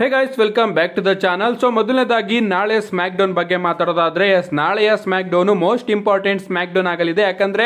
hey guys welcome back to the channel so ಮೊದಲನೇದಾಗಿ ನಾಳೆ SmackDown ಬಗ್ಗೆ ಮಾತಾಡೋದಾದ್ರೆ ಎಸ್ ನಾಳೆಯ SmackDown most important SmackDown ಆಗಲಿದೆ ಯಾಕಂದ್ರೆ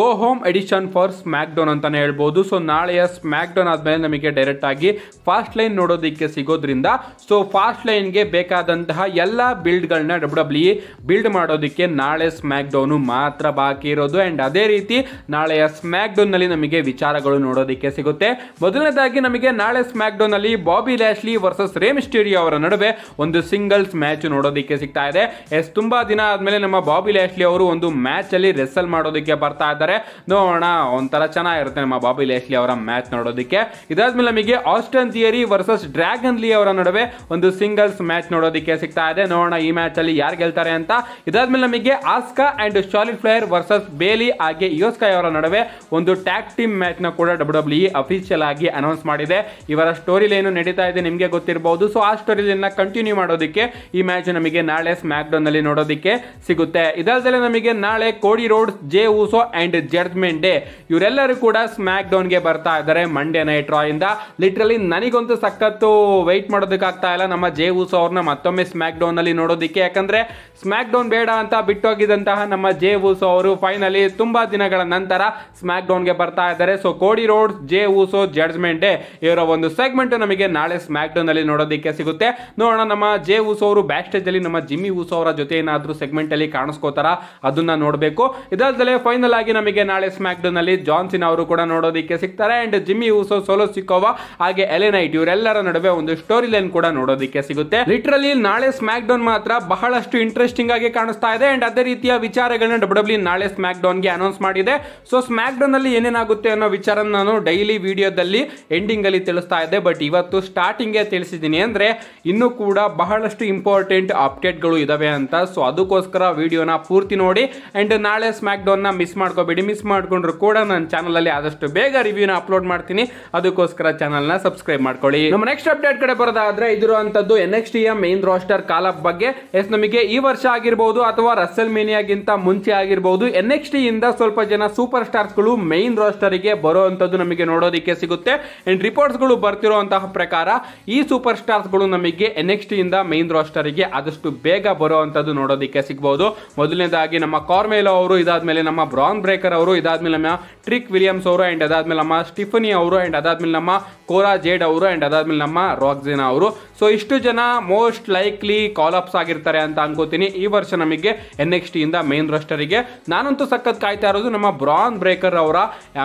go home edition for SmackDown ಅಂತಲೇ ಹೇಳ್ಬೋದು ಸೊ ನಾಳೆಯ ಸ್ಮ್ಯಾಕ್ಡೌನ್ ಡೌನ್ ಆದಮೇಲೆ ನಮಗೆ ಡೈರೆಕ್ಟ್ ಆಗಿ ಫಾಸ್ಟ್ ಲೈನ್ ನೋಡೋದಕ್ಕೆ ಸಿಗೋದ್ರಿಂದ ಸೊ ಫಾಸ್ಟ್ ಲೈನ್ಗೆ ಬೇಕಾದಂತಹ ಎಲ್ಲ ಬಿಲ್ಡ್ಗಳನ್ನ ಡಬ್ಲ್ಯೂ ಡಬ್ಲ್ಯೂ ಬಿಲ್ಡ್ e ಮಾಡೋದಕ್ಕೆ ನಾಳೆ ಸ್ಮ್ಯಾಕ್ ಡೌನು ಮಾತ್ರ ಬಾಕಿ ಇರೋದು ಅಂಡ್ ಅದೇ ರೀತಿ ನಾಳೆಯ ಸ್ಮ್ಯಾಕ್ ನಲ್ಲಿ ನಮಗೆ ವಿಚಾರಗಳು ನೋಡೋದಕ್ಕೆ ಸಿಗುತ್ತೆ ಮೊದಲನೇದಾಗಿ ನಮಗೆ ನಾಳೆ ಸ್ಮ್ಯಾಕ್ ಅಲ್ಲಿ ಬಾಬಿ ಲ್ಯಾಶ್ಲಿ ವರ್ಸಸ್ ವರ್ಸಸ್ ರೇಮ್ ಅವರ ನಡುವೆ ಒಂದು ಸಿಂಗಲ್ಸ್ ಮ್ಯಾಚ್ ನೋಡೋದಕ್ಕೆ ಸಿಗ್ತಾ ಇದೆ ಎಸ್ ತುಂಬಾ ದಿನ ಆದ್ಮೇಲೆ ನಮ್ಮ ಬಾಬಿ ಲ್ಯಾಶ್ಲಿ ಅವರು ಒಂದು ಮ್ಯಾಚ್ ಅಲ್ಲಿ ರೆಸಲ್ ಮಾಡೋದಕ್ಕೆ ಬರ್ತಾ ಇದ್ದಾರೆ ನೋಡೋಣ ಒಂಥರ ಚೆನ್ನಾಗಿರುತ್ತೆ ನಮ್ಮ ಬಾಬಿ ಲ್ಯಾಶ್ಲಿ ಅವರ ಮ್ಯಾಚ್ ನೋಡೋದಕ್ಕೆ ಇದಾದ್ಮೇಲೆ ನಮಗೆ Austin Theory versus Dragon Lee ಅವರ ನಡುವೆ ಒಂದು ಸಿಂಗಲ್ಸ್ ಮ್ಯಾಚ್ ನೋಡೋದಕ್ಕೆ ಸಿಗ್ತಾ ಇದೆ ನೋಡೋಣ ಈ ಮ್ಯಾಚ್ ಅಲ್ಲಿ ಯಾರು ಗೆಲ್ತಾರೆ ಅಂತ ಇದಾದ್ಮೇಲೆ ನಮಗೆ Asuka and Charlotte Flair versus Bayley ಹಾಗೆ ಯೋಸ್ಕಾಯ್ ಅವರ ನಡುವೆ ಒಂದು ಟ್ಯಾಕ್ ಟೀಮ್ ಮ್ಯಾಚ್ ನ ಕೂಡ ಡಬ್ಲ್ಯೂ ಡಬ್ಲ್ಯೂ ಅಫಿಷಿಯಲ್ ಆಗಿ ಅನೌನ್ಸ್ ಮಾಡಿದೆ ಇವರ ಸ್ಟೋರಿ ಲೈನ್ ನಡೀತಾ ಇದೆ ನಿಮಗೆ ಗೊತ್ತಿಲ್ಲ ಸೊ ಆ ಸ್ಟೋರಿಲಿನ ಕಂಟಿನ್ಯೂ ಮಾಡೋದಕ್ಕೆ ಈ ಮ್ಯಾಚ್ ನಮಗೆ ನಾಳೆ ಸ್ಮ್ಯಾಕ್ ಡೌನ್ ಅಲ್ಲಿ ನೋಡೋದಕ್ಕೆ ಸಿಗುತ್ತೆ ಇದಲ್ಲದೆ ನಮಗೆ ನಾಳೆ Cody Rhodes Jey Uso and Judgment Day ಇವರೆಲ್ಲರೂ ಕೂಡ ಸ್ಮ್ಯಾಕ್ ಡೌನ್ ಗೆ ಬರ್ತಾ ಇದ್ದಾರೆ ಮಂಡೇ ನೈಟ್ ರಾ ಇಂದ ಲಿಟ್ರಲಿ ನನಗಂತೂ ಸಖತ್ತು ವೆಯ್ಟ್ ಆಗ್ತಾ ಇಲ್ಲ ನಮ್ಮ ಜೆ ಊಸೋ ಅವ್ರನ್ನ ಮತ್ತೊಮ್ಮೆ ಸ್ಮ್ಯಾಕ್ ಡೌನ್ ಅಲ್ಲಿ ನೋಡೋದಕ್ಕೆ ಯಾಕಂದ್ರೆ ಸ್ಮ್ಯಾಕ್ ಡೌನ್ ಬೇಡ ಅಂತ ಬಿಟ್ಟೋಗಿದಂತಹ ನಮ್ಮ ಜೆ ಊಸೋ ಅವರು ಫೈನಲಿ ತುಂಬಾ ದಿನಗಳ ನಂತರ ಸ್ಮ್ಯಾಕ್ ಡೌನ್ ಗೆ ಬರ್ತಾ ಇದ್ದಾರೆ so Cody Rhodes Jey Uso Judgment Day ಇವರ ಒಂದು ಸೆಗ್ಮೆಂಟ್ ನಮಗೆ ನಾಳೆ ಸ್ಮ್ಯಾಕ್ ಡೌನ್ ನೋಡೋದಿಕ್ಕೆ ನೋಡೋದಕ್ಕೆ ಸಿಗುತ್ತೆ ನೋಡೋಣ ನಮ್ಮ ಜೆ ಊಸೋ ಅವರು ಬ್ಯಾಕ್ ಸ್ಟೇಜ್ ಅಲ್ಲಿ ನಮ್ಮ ಜಿಮ್ಮಿ ಊಸೋ ಅವರ ಜೊತೆ ಏನಾದರೂ ಸೆಗ್ಮೆಂಟ್ ಅಲ್ಲಿ ಕಾಣಿಸ್ಕೋತಾರ ಅದನ್ನ ನೋಡಬೇಕು ಇದಲ್ದಲೆ ಫೈನಲ್ ಆಗಿ ನಮಗೆ ನಾಳೆ ಸ್ಮ್ಯಾಕ್ಡೋನ್ ಅಲ್ಲಿ ಜಾನ್ಸಿನ್ ಅವರು ಕೂಡ ನೋಡೋದಕ್ಕೆ ಸಿಗ್ತಾರೆ and Jimmy Uso Solo Sikoa ಹಾಗೆ ಎಲೆನೈಟ್ ಇವರೆಲ್ಲರ ನಡುವೆ ಒಂದು ಸ್ಟೋರಿ ಲೈನ್ ಕೂಡ ನೋಡೋದಕ್ಕೆ ಸಿಗುತ್ತೆ ಲಿಟ್ರಲಿ ನಾಳೆ ಸ್ಮ್ಯಾಕ್ ಡೌನ್ ಮಾತ್ರ ಬಹಳಷ್ಟು ಇಂಟ್ರೆಸ್ಟಿಂಗ್ ಆಗಿ ಕಾಣಿಸ್ತಾ ಇದೆ ಅಂಡ್ ಅದೇ ರೀತಿಯ ವಿಚಾರಗಳನ್ನ ಡಬ್ಲ್ಯೂ e ನಾಳೆ ಸ್ಮ್ಯಾಕ್ ಗೆ ಅನೌನ್ಸ್ ಮಾಡಿದೆ ಸೊ ಸ್ಮ್ಯಾಕ್ ಡೌನ್ ಅಲ್ಲಿ ಏನೇನಾಗುತ್ತೆ ಅನ್ನೋ ವಿಚಾರ ನಾನು ಡೈಲಿ ವಿಡಿಯೋದಲ್ಲಿ ಎಂಡಿಂಗ್ ಅಲ್ಲಿ ತಿಳಿಸ್ತಾ ಇದ್ದೆ ಬಟ್ ಇವತ್ತು ಸ್ಟಾರ್ಟಿಂಗ್ ಗೆ ತಿಳಿಸಿದ್ದೀನಿ ಅಂದರೆ ಇನ್ನೂ ಕೂಡ ಬಹಳಷ್ಟು ಇಂಪಾರ್ಟೆಂಟ್ ಅಪ್ಡೇಟ್ಗಳು ಇದ್ದಾವೆ ಅಂತ ಸೊ ಅದಕ್ಕೋಸ್ಕರ ವಿಡಿಯೋನ ಪೂರ್ತಿ ನೋಡಿ ಆ್ಯಂಡ್ ನಾಳೆ ಸ್ಮ್ಯಾಕ್ ಡೌನ್ನ ಮಿಸ್ ಮಾಡ್ಕೋಬೇಡಿ ಮಿಸ್ ಮಾಡಿಕೊಂಡ್ರು ಕೂಡ ನಾನು ಚಾನಲಲ್ಲಿ ಆದಷ್ಟು ಬೇಗ ರಿವ್ಯೂನ ಅಪ್ಲೋಡ್ ಮಾಡ್ತೀನಿ ಅದಕ್ಕೋಸ್ಕರ ಚಾನಲ್ನ ಸಬ್ಸ್ಕ್ರೈಬ್ ಮಾಡ್ಕೊಳ್ಳಿ ನಮ್ಮ ನೆಕ್ಸ್ಟ್ ಅಪ್ಡೇಟ್ ಕಡೆ ಬರೋದಾದ್ರೆ ಇದಿರುವಂಥದ್ದು ಎನ್ ಎಕ್ಸ್ ಟಿಯ ಮೇನ್ ರೋಸ್ಟರ್ ಕಾಲಪ್ ಬಗ್ಗೆ ಎಸ್ ನಮಗೆ ಈ ವರ್ಷ ಆಗಿರ್ಬೋದು ಅಥವಾ ರಸ್ಸಲ್ ಮೇನಿಯಾಗಿಂತ ಮುಂಚೆ ಆಗಿರ್ಬೋದು ಎನ್ ಎಕ್ಸ್ ಟಿ ಇಂದ ಸ್ವಲ್ಪ ಜನ ಸೂಪರ್ ಸ್ಟಾರ್ಸ್ ಮೇನ್ ರೋಸ್ಟರ್ಗೆ ಗೆ ನಮಗೆ ನೋಡೋದಕ್ಕೆ ಸಿಗುತ್ತೆ ಅಂಡ್ ರಿಪೋರ್ಟ್ಸ್ಗಳು ಗಳು ಬರ್ತಿರುವಂತಹ ಪ್ರಕಾರ ಈ ಸೂಪರ್ ಸ್ಟಾರ್ಸ್ಗಳು ನಮಗೆ ಎನ್ ಎಕ್ಸ್ ಇಂದ ಮೈನ್ ರೋಸ್ಟರ್ಗೆ ಆದಷ್ಟು ಬೇಗ ಬರುವಂಥದ್ದು ನೋಡೋದಕ್ಕೆ ಸಿಗ್ಬೋದು ಮೊದಲನೇದಾಗಿ ನಮ್ಮ ಕಾರ್ಮೇಲೋ ಅವರು ಇದಾದ್ಮೇಲೆ ನಮ್ಮ ಬ್ರಾನ್ ಬ್ರೇಕರ್ ಅವರು ಇದಾದ್ಮೇಲೆ ನಮ್ಮ ಟ್ರಿಕ್ ವಿಲಿಯಮ್ಸ್ ಅವರು ಆ್ಯಂಡ್ ಅದಾದ್ಮೇಲೆ ನಮ್ಮ ಸ್ಟಿಫನಿ ಅವರು ಆ್ಯಂಡ್ ಅದಾದ್ಮೇಲೆ ನಮ್ಮ ಕೋರಾ ಜೇಡ್ ಅವರು ಆ್ಯಂಡ್ ಅದಾದ್ಮೇಲೆ ನಮ್ಮ ರಾಕ್ಸಿನಾ ಅವರು ಸೊ ಇಷ್ಟು ಜನ ಮೋಸ್ಟ್ ಲೈಕ್ಲಿ ಕಾಲ್ ಅಪ್ಸ್ ಆಗಿರ್ತಾರೆ ಅಂತ ಅನ್ಕೋತೀನಿ ಈ ವರ್ಷ ನಮಗೆ ಎನ್ ಎಕ್ಸ್ ಟಿಯಿಂದ ಮೇನ್ ರೋಸ್ಟರಿಗೆ ನಾನಂತೂ ಸಖತ್ ಕಾಯ್ತಾ ಇರೋದು ನಮ್ಮ ಬ್ರಾನ್ ಬ್ರೇಕರ್ ಅವರ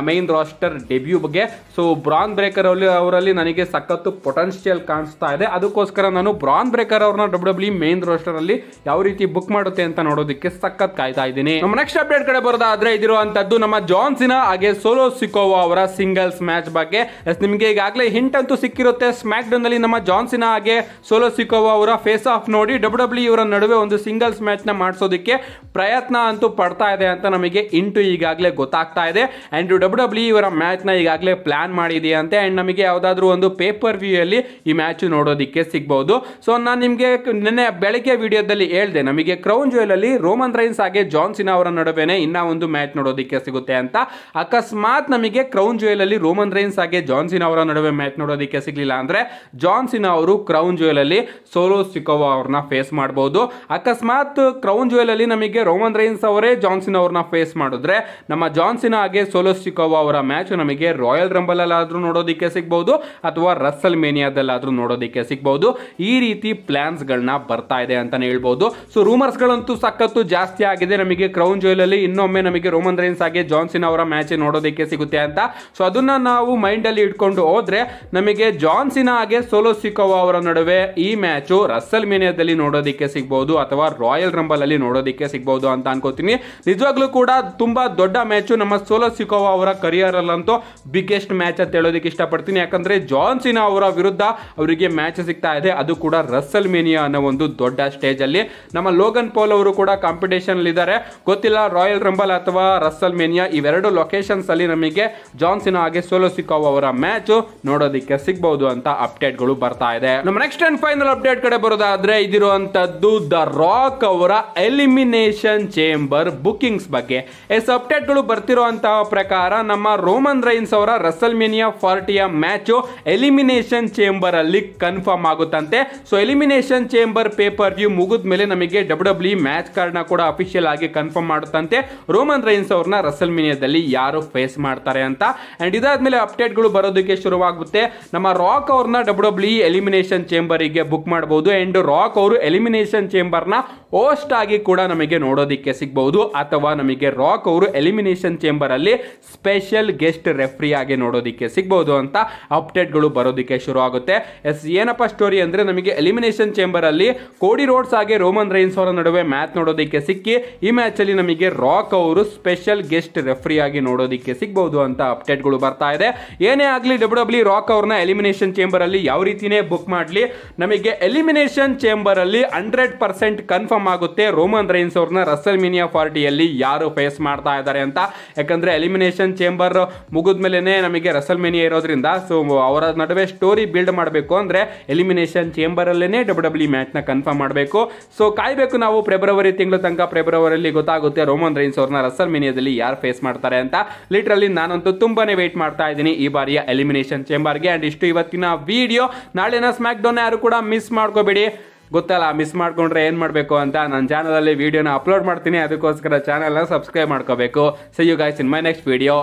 ಮೈನ್ ರೋಸ್ಟರ್ ಡೆಬ್ಯೂ ಬಗ್ಗೆ ಸೊ ಬ್ರಾನ್ ಬ್ರೇಕರ್ ಅವರಲ್ಲಿ ಅವರಲ್ಲಿ ನನಗೆ ಸಖತ್ತು ಪೊಟೆನ್ಷಿಯಲ್ ಕಾಣಿಸ್ತಾ ಇದೆ ಅದಕ್ಕೋಸ್ಕರ ನಾನು ಬ್ರಾನ್ ಬ್ರೇಕರ್ ಅವ್ರನ್ನ ಡಬ್ಲ್ಯೂ ಡಬ್ಲ್ಯೂ ಮೇನ್ ರೋಸ್ಟರ್ ಅಲ್ಲಿ ಯಾವ ರೀತಿ ಬುಕ್ ಮಾಡುತ್ತೆ ಅಂತ ನೋಡೋದಕ್ಕೆ ಸಖತ್ ಕಾಯ್ತಾ ಇದ್ದೀನಿ ನಮ್ಮ ನೆಕ್ಸ್ಟ್ ಅಪ್ಡೇಟ್ ಕಡೆ ಬರೋದಾದ್ರೆ ಇದಿರುವಂತದ್ದು ನಮ್ಮ ಜಾನ್ಸಿನ ಹಾಗೆ ಸೋಲೋ ಸಿಕೋವ ಅವರ ಸಿಂಗಲ್ಸ್ ಮ್ಯಾಚ್ ಬಗ್ಗೆ ನಿಮಗೆ ಈಗಾಗಲೇ ಹಿಂಟ್ ಅಂತೂ ಸಿಕ್ಕಿರುತ್ತೆ ಸ್ಮ್ಯಾಕ್ ಡೌನ್ ನಲ್ಲಿ ನಮ್ಮ ಜಾನ್ಸಿನ ಹಾಗೆ ಹಾಗೆ ಸೋಲೋ ಸಿಕೋವಾ ಅವರ ಫೇಸ್ ಆಫ್ ನೋಡಿ ಡಬ್ಲ್ಯೂ ಡಬ್ಲ್ಯೂ ಇವರ ನಡುವೆ ಒಂದು ಸಿಂಗಲ್ಸ್ ಮ್ಯಾಚ್ನ ಮಾಡಿಸೋದಕ್ಕೆ ಪ್ರಯತ್ನ ಅಂತೂ ಪಡ್ತಾ ಇದೆ ಅಂತ ನಮಗೆ ಇಂಟು ಈಗಾಗಲೇ ಗೊತ್ತಾಗ್ತಾ ಇದೆ ಆ್ಯಂಡ್ ಡಬ್ಲ್ಯೂ ಡಬ್ಲ್ಯೂ ಇವರ ಮ್ಯಾಚ್ನ ಈಗಾಗಲೇ ಪ್ಲ್ಯಾನ್ ಮಾಡಿದೆಯಂತೆ ಆ್ಯಂಡ್ ನಮಗೆ ಯಾವುದಾದ್ರೂ ಒಂದು ಪೇಪರ್ ವ್ಯೂ ಅಲ್ಲಿ ಈ ಮ್ಯಾಚ್ ನೋಡೋದಕ್ಕೆ ಸಿಗ್ಬೋದು ಸೊ ನಾನು ನಿಮಗೆ ನಿನ್ನೆ ಬೆಳಗ್ಗೆ ವಿಡಿಯೋದಲ್ಲಿ ಹೇಳಿದೆ ನಮಗೆ ಕ್ರೌನ್ ಜುವೆಲಲ್ಲಿ ರೋಮನ್ ರೈನ್ಸ್ ಹಾಗೆ ಜಾನ್ ಅವರ ನಡುವೆನೆ ಇನ್ನ ಒಂದು ಮ್ಯಾಚ್ ನೋಡೋದಕ್ಕೆ ಸಿಗುತ್ತೆ ಅಂತ ಅಕಸ್ಮಾತ್ ನಮಗೆ ಕ್ರೌನ್ ಜುವೆಲಲ್ಲಿ ರೋಮನ್ ರೈನ್ಸ್ ಹಾಗೆ ಜಾನ್ ಅವರ ನಡುವೆ ಮ್ಯಾಚ್ ನೋಡೋದಕ್ಕೆ ಸಿಗಲಿಲ್ಲ ಅಂದ್ರೆ ಜಾನ್ ಸಿನಾ ಅವರು ಕ್ರೌನ್ ಅಲ್ಲಿ ಸೋಲೋ ಸಿಕೋವಾ ಅವ್ರನ್ನ ಫೇಸ್ ಮಾಡ್ಬೋದು ಅಕಸ್ಮಾತ್ ಕ್ರೌನ್ ಅಲ್ಲಿ ನಮಗೆ ರೋಮನ್ ರೈನ್ಸ್ ಅವರೇ ಜಾನ್ಸಿನ್ ಅವ್ರನ್ನ ಫೇಸ್ ಮಾಡಿದ್ರೆ ನಮ್ಮ ಜಾನ್ಸಿನ ಹಾಗೆ ಸೋಲೋ ಸಿಕೋವ ಅವರ ಮ್ಯಾಚ್ ನಮಗೆ ರಾಯಲ್ ರಂಬಲಲ್ಲಾದರೂ ನೋಡೋದಕ್ಕೆ ಸಿಗ್ಬೋದು ಅಥವಾ ರಸ್ಸಲ್ ಮೇನಿಯಾದಲ್ಲಾದರೂ ನೋಡೋದಿಕ್ಕೆ ಸಿಗ್ಬೋದು ಈ ರೀತಿ ಪ್ಲ್ಯಾನ್ಸ್ಗಳನ್ನ ಬರ್ತಾ ಇದೆ ಅಂತಲೇ ಹೇಳ್ಬೋದು ಸೊ ರೂಮರ್ಸ್ಗಳಂತೂ ಸಖತ್ತು ಜಾಸ್ತಿ ಆಗಿದೆ ನಮಗೆ ಕ್ರೌನ್ ಅಲ್ಲಿ ಇನ್ನೊಮ್ಮೆ ನಮಗೆ ರೋಮನ್ ರೈನ್ಸ್ ಹಾಗೆ ಜಾನ್ಸಿನ್ ಅವರ ಮ್ಯಾಚ್ ನೋಡೋದಕ್ಕೆ ಸಿಗುತ್ತೆ ಅಂತ ಸೊ ಅದನ್ನು ನಾವು ಮೈಂಡಲ್ಲಿ ಇಟ್ಕೊಂಡು ಹೋದರೆ ನಮಗೆ ಜಾನ್ಸಿನ ಹಾಗೆ ಸೋಲೋ ಸಿಕೋವ ಅವರ ನಡುವೆ ಈ ಮ್ಯಾಚು ರಸ್ಸಲ್ ಮೇನಿಯಾದಲ್ಲಿ ನೋಡೋದಕ್ಕೆ ಸಿಗಬಹುದು ಅಥವಾ ರಾಯಲ್ ರಂಬಲ್ ಅಲ್ಲಿ ನೋಡೋದಕ್ಕೆ ಸಿಗಬಹುದು ಅಂತ ಅನ್ಕೋತೀನಿ ನಿಜವಾಗ್ಲೂ ಕೂಡ ತುಂಬಾ ದೊಡ್ಡ ಮ್ಯಾಚು ನಮ್ಮ ಸೋಲೋ ಸಿಕೋವ ಅವರ ಕರಿಯರ್ ಅಲ್ಲಂತೂ ಬಿಗ್ಗೆಸ್ಟ್ ಮ್ಯಾಚ್ ಅಂತ ಹೇಳೋದಕ್ಕೆ ಇಷ್ಟಪಡ್ತೀನಿ ಯಾಕಂದ್ರೆ ಜಾನ್ ಸಿನಾ ಅವರ ವಿರುದ್ಧ ಅವರಿಗೆ ಮ್ಯಾಚ್ ಸಿಗ್ತಾ ಇದೆ ಅದು ಕೂಡ ರಸ್ಸಲ್ ಮೇನಿಯಾ ಅನ್ನೋ ಒಂದು ದೊಡ್ಡ ಸ್ಟೇಜ್ ಅಲ್ಲಿ ನಮ್ಮ ಲೋಗನ್ ಪೋಲ್ ಅವರು ಕೂಡ ಕಾಂಪಿಟೇಷನ್ ಇದ್ದಾರೆ ಗೊತ್ತಿಲ್ಲ ರಾಯಲ್ ರಂಬಲ್ ಅಥವಾ ರಸ್ಸಲ್ ಮೇನಿಯಾ ಇವೆರಡು ಲೊಕೇಶನ್ಸ್ ಅಲ್ಲಿ ನಮಗೆ ಜಾನ್ ಹಾಗೆ ಸೋಲೋ ಸಿಕೋವ ಅವರ ಮ್ಯಾಚ್ ನೋಡೋದಕ್ಕೆ ಸಿಗ್ಬಹುದು ಅಂತ ಅಪ್ಡೇಟ್ಗಳು ಬರ್ತಾ ಇದೆ ನಮ್ಮ ನೆಕ್ಸ್ಟ್ ಅಂಡ್ ಫೈನಲ್ ಅಪ್ಡೇಟ್ ಕಡೆ ಬರೋದಾದ್ರೆ ಇದಿರುವಂತದ್ದು ದ ರಾಕ್ ಅವರ ಎಲಿಮಿನೇಷನ್ ಚೇಂಬರ್ ಬುಕ್ಕಿಂಗ್ಸ್ ಬಗ್ಗೆ ಎಸ್ ಅಪ್ಡೇಟ್ಗಳು ಬರ್ತಿರುವಂತಹ ಪ್ರಕಾರ ನಮ್ಮ ರೋಮನ್ ರೈನ್ಸ್ ಅವರ ರಸಲ್ಮೇನಿಯಾ ಫಾರ್ಟಿಯ ಮ್ಯಾಚ್ ಎಲಿಮಿನೇಷನ್ ಚೇಂಬರ್ ಅಲ್ಲಿ ಕನ್ಫರ್ಮ್ ಆಗುತ್ತಂತೆ so Elimination Chamber pay per view ಮುಗಿದ ಮೇಲೆ ನಮಗೆ ಡಬ್ಲ್ಯೂ ಡಬ್ಲ್ಯೂ ಮ್ಯಾಚ್ ಕಾರ್ಡ್ನ ಕೂಡ ಅಫಿಷಿಯಲ್ ಆಗಿ ಕನ್ಫರ್ಮ್ ಮಾಡುತ್ತಂತೆ ರೋಮನ್ ರೈನ್ಸ್ ಅವ್ರನ್ನ ರಸಲ್ಮಿನಿಯಾದಲ್ಲಿ ಯಾರು ಫೇಸ್ ಮಾಡ್ತಾರೆ ಅಂತ ಅಂಡ್ ಇದಾದ್ಮೇಲೆ ಅಪ್ಡೇಟ್ಗಳು ಬರೋದಕ್ಕೆ ಶುರುವಾಗುತ್ತೆ ನಮ್ಮ ರಾಕ್ ಅವ್ರನ್ನ ಡಬ್ಲ್ಯೂ ಡಬ್ಲ್ಯೂ ಎಲಿಮಿನೇಷನ್ ಎಲಿಮಿನೇಷನ್ ಚೇಂಬರಿಗೆ ಬುಕ್ ಮಾಡಬಹುದು ಆ್ಯಂಡ್ ರಾಕ್ ಅವರು ಎಲಿಮಿನೇಷನ್ ಚೇಂಬರ್ನ ಹೋಸ್ಟ್ ಆಗಿ ಕೂಡ ನಮಗೆ ನೋಡೋದಕ್ಕೆ ಸಿಗಬಹುದು ಅಥವಾ ನಮಗೆ ರಾಕ್ ಅವರು ಎಲಿಮಿನೇಷನ್ ಚೇಂಬರ್ ಅಲ್ಲಿ ಸ್ಪೆಷಲ್ ಗೆಸ್ಟ್ ರೆಫ್ರಿ ಆಗಿ ನೋಡೋದಕ್ಕೆ ಸಿಗಬಹುದು ಅಂತ ಅಪ್ಡೇಟ್ಗಳು ಬರೋದಕ್ಕೆ ಶುರು ಆಗುತ್ತೆ ಎಸ್ ಏನಪ್ಪ ಸ್ಟೋರಿ ಅಂದ್ರೆ ನಮಗೆ ಎಲಿಮಿನೇಷನ್ ಚೇಂಬರ್ ಅಲ್ಲಿ ಕೋಡಿ ರೋಡ್ಸ್ ಹಾಗೆ ರೋಮನ್ ರೈನ್ಸ್ ಅವರ ನಡುವೆ ಮ್ಯಾಚ್ ನೋಡೋದಕ್ಕೆ ಸಿಕ್ಕಿ ಈ ಮ್ಯಾಚ್ ಅಲ್ಲಿ ನಮಗೆ ರಾಕ್ ಅವರು ಸ್ಪೆಷಲ್ ಗೆಸ್ಟ್ ರೆಫ್ರಿ ಆಗಿ ನೋಡೋದಕ್ಕೆ ಸಿಗಬಹುದು ಅಂತ ಅಪ್ಡೇಟ್ಗಳು ಬರ್ತಾ ಇದೆ ಏನೇ ಆಗಲಿ ಡಬ್ಲ್ಯೂ ಡಬ್ಲ್ಯೂ ರಾಕ್ ಅವ್ರನ್ನ ಎಲಿಮಿನೇಷನ್ ಚೇಂಬರಲ್ಲಿ ಯಾವ ರೀತಿಯೇ ಬುಕ್ ಮಾಡಿ ನಮಗೆ ಎಲಿಮಿನೇಷನ್ ಚೇಂಬರಲ್ಲಿ ಹಂಡ್ರೆಡ್ ಪರ್ಸೆಂಟ್ ಕನ್ಫರ್ಮ್ ಆಗುತ್ತೆ ರೋಮನ್ ರೈನ್ಸ್ ಅವ್ರನ್ನ ರಸಲ್ ಮಿನಿಯಾ ಫಾರ್ಟಿಯಲ್ಲಿ ಯಾರು ಫೇಸ್ ಮಾಡ್ತಾ ಇದ್ದಾರೆ ಅಂತ ಯಾಕಂದರೆ ಎಲಿಮಿನೇಷನ್ ಚೇಂಬರ್ ಮುಗಿದ ಮೇಲೆ ನಮಗೆ ರಸಲ್ ಮಿನಿಯಾ ಇರೋದ್ರಿಂದ ಸೊ ಅವರ ನಡುವೆ ಸ್ಟೋರಿ ಬಿಲ್ಡ್ ಮಾಡಬೇಕು ಅಂದರೆ ಎಲಿಮಿನೇಷನ್ ಚೇಂಬರಲ್ಲೇ ಡಬ್ಲ್ಯೂ ಡಬ್ಲ್ಯೂ ಮ್ಯಾಚ್ನ ಕನ್ಫರ್ಮ್ ಮಾಡಬೇಕು ಸೊ ಕಾಯಬೇಕು ನಾವು ಫೆಬ್ರವರಿ ತಿಂಗಳ ತನಕ ಫೆಬ್ರವರಿಯಲ್ಲಿ ಗೊತ್ತಾಗುತ್ತೆ ರೋಮನ್ ರೈನ್ಸ್ ಅವ್ರನ್ನ ರಸಲ್ ಮಿನಿಯಾದಲ್ಲಿ ಯಾರು ಫೇಸ್ ಮಾಡ್ತಾರೆ ಅಂತ ಲಿಟ್ರಲ್ಲಿ ನಾನಂತೂ ತುಂಬಾನೇ ವೇಟ್ ಮಾಡ್ತಾ ಇದ್ದೀನಿ ಈ ಬಾರಿಯ ಎಲಿಮಿನೇಷನ್ ಚೇಂಬರ್ಗೆ ಅಂಡ್ ಇಷ್ಟು ಇವತ್ತಿನ ವಿಡಿಯೋ ನಾಳೆನ ಸ್ಮ್ಯಾಕ್ ಲಾಕ್ಡೌನ್ ಯಾರು ಕೂಡ ಮಿಸ್ ಮಾಡ್ಕೋಬೇಡಿ ಗೊತ್ತಲ್ಲ ಮಿಸ್ ಮಾಡ್ಕೊಂಡ್ರೆ ಏನ್ ಮಾಡ್ಬೇಕು ಅಂತ ನನ್ನ ಅಲ್ಲಿ ವೀಡಿಯೋನ ಅಪ್ಲೋಡ್ ಮಾಡ್ತೀನಿ ಅದಕ್ಕೋಸ್ಕರ ಚಾನಲ್ನ ಸಬ್ಸ್ಕ್ರೈಬ್ ಮಾಡ್ಕೋಬೇಕು so you guys in my next video